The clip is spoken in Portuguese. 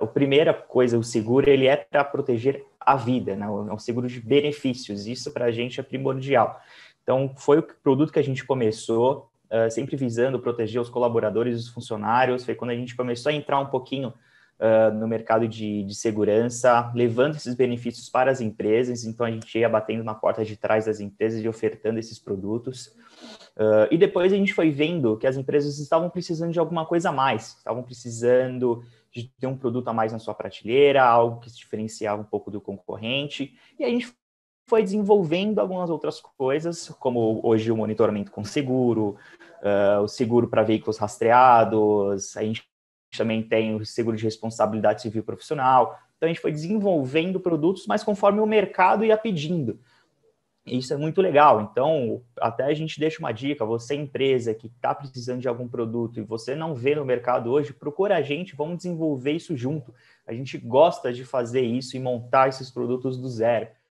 a primeira coisa, o seguro, ele é para proteger a vida, né? é um seguro de benefícios, isso para a gente é primordial. Então, foi o produto que a gente começou, uh, sempre visando proteger os colaboradores, os funcionários, foi quando a gente começou a entrar um pouquinho uh, no mercado de, de segurança, levando esses benefícios para as empresas. Então, a gente ia batendo na porta de trás das empresas e ofertando esses produtos. Uh, e depois a gente foi vendo que as empresas estavam precisando de alguma coisa a mais, estavam precisando de ter um produto a mais na sua prateleira, algo que se diferenciava um pouco do concorrente. E a gente foi desenvolvendo algumas outras coisas, como hoje o monitoramento com seguro, uh, o seguro para veículos rastreados, a gente também tem o seguro de responsabilidade civil profissional. Então a gente foi desenvolvendo produtos, mas conforme o mercado ia pedindo. Isso é muito legal. Então, até a gente deixa uma dica: você, empresa que está precisando de algum produto e você não vê no mercado hoje, procura a gente, vamos desenvolver isso junto. A gente gosta de fazer isso e montar esses produtos do zero.